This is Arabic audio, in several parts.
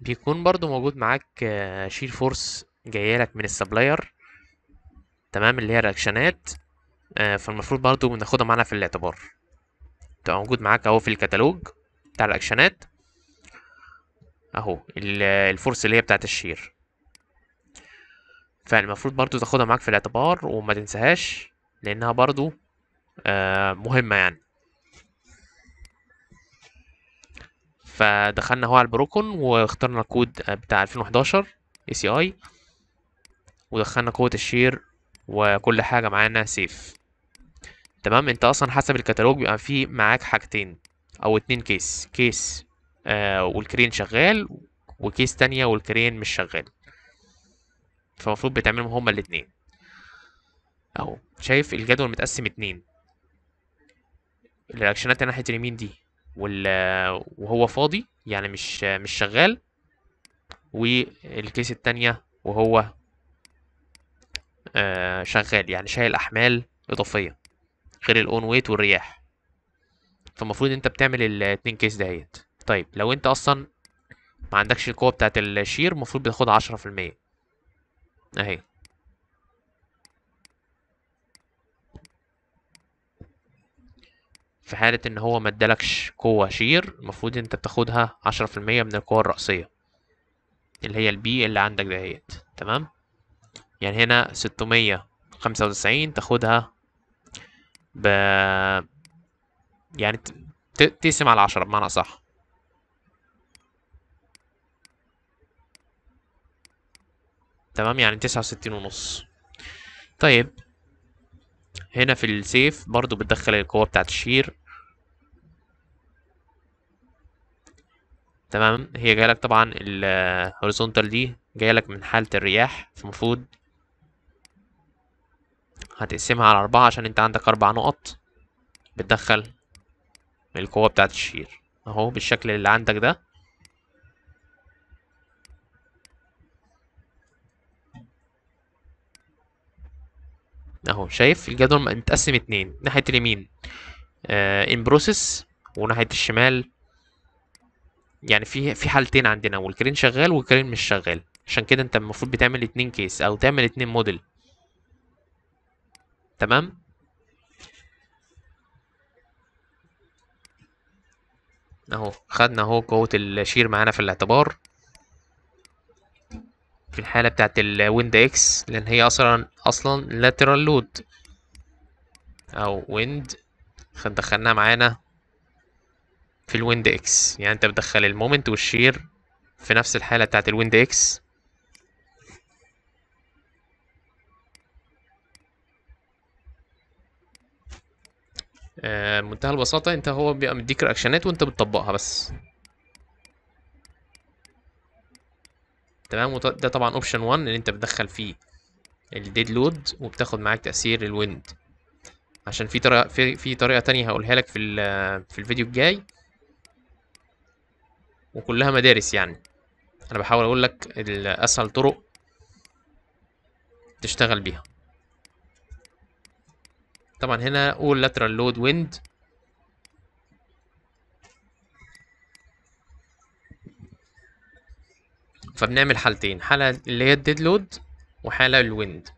بيكون برضو موجود معاك آه، شيل فورس جايه لك من السبلاير تمام اللي هي الرياكشنات آه، فالمفروض برضو بناخدها معانا في الاعتبار تبقى موجود معاك اهو في الكتالوج بتاع الاكشنات اهو الفورس اللي هي بتاعت الشير فالمفروض برضو تاخدها معاك في الاعتبار وما تنساهاش لانها برضو آه، مهمة يعني فدخلنا هو على البروكون واخترنا الكود بتاع 2011 اي سي اي ودخلنا قوه الشير وكل حاجه معانا سيف تمام انت اصلا حسب الكتالوج بيبقى فيه معاك حاجتين او اتنين كيس كيس آه والكرين شغال وكيس تانية والكرين مش شغال فالمفروض بتعملهم هما الاتنين اهو شايف الجدول متقسم اتنين الاكشنات ناحية اليمين دي وهو فاضي يعني مش مش شغال والكيس التانية وهو آه، شغال يعني شايل احمال اضافيه غير الاون ويت والرياح فالمفروض انت بتعمل الاتنين كيس دهيت طيب لو انت اصلا ما عندكش القوه بتاعه الشير المفروض بتاخد عشرة في المية اهي في حالة ان هو ما ادالكش قوة شير المفروض انت بتاخدها عشرة في المية من القوة الرأسية اللي هي البي اللي عندك دهيت تمام يعني هنا ستمية خمسة وتسعين تاخدها ب يعني ت... تقسم على عشرة بمعنى أصح تمام يعني تسعة وستين ونص طيب هنا في السيف برضو بتدخل القوة بتاعت الشير تمام هي جايه لك طبعا horizontal دي جايه لك من حاله الرياح فالمفروض هتقسمها على أربعة عشان أنت عندك أربع نقط بتدخل القوة بتاعة الشير أهو بالشكل اللي عندك ده أهو شايف الجدول متقسم اتنين ناحية اليمين ان آه، بروسيس وناحية الشمال يعني في في حالتين عندنا والكرين شغال والكرين مش شغال عشان كده انت المفروض بتعمل اتنين كيس او تعمل اتنين موديل تمام اهو خدنا اهو قوة الشير معانا في الاعتبار في الحالة بتاعت الويند اكس لان هي اصلا اصلا لاترال لود او ويند دخلناها معانا في الويند اكس يعني انت بتدخل المومنت والشير في نفس الحالة بتاعت الويند اكس آه، بمنتهى البساطة انت هو بيبقى مديك رياكشنات وانت بتطبقها بس تمام ده طبعا اوبشن 1 ان انت بتدخل فيه الديد لود وبتاخد معاك تأثير الويند عشان في طريقة في طريقة تانية هقولها لك في في الفيديو الجاي وكلها مدارس يعني انا بحاول اقول لك الاسهل طرق تشتغل بيها طبعا هنا اول lateral load wind فبنعمل حالتين حالة اللي هي الديد لود وحالة الويند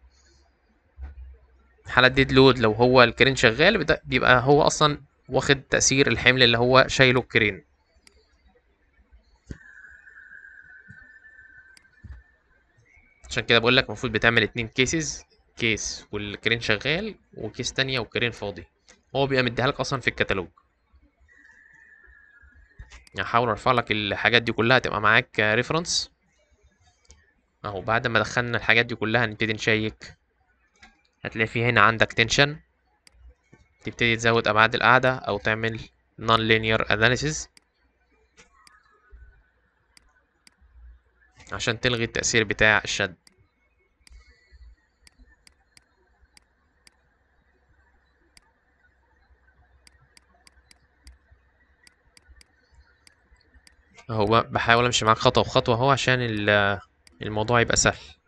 حالة الديد لود لو هو الكرين شغال بيبقى هو أصلا واخد تأثير الحمل اللي هو شايله الكرين عشان كده بقول لك المفروض بتعمل اتنين كيسز كيس والكرين شغال وكيس تانية والكرين فاضي هو بيبقى مديها لك اصلا في الكتالوج هحاول ارفع لك الحاجات دي كلها تبقى معاك ريفرنس اهو بعد ما دخلنا الحاجات دي كلها هنبتدي نشيك هتلاقي في هنا عندك تنشن تبتدي تزود ابعاد القاعده او تعمل نون لينير اناليسيز عشان تلغي التأثير بتاع الشد اهو بحاول امشي معاك خطوه بخطوه اهو عشان الموضوع يبقى سهل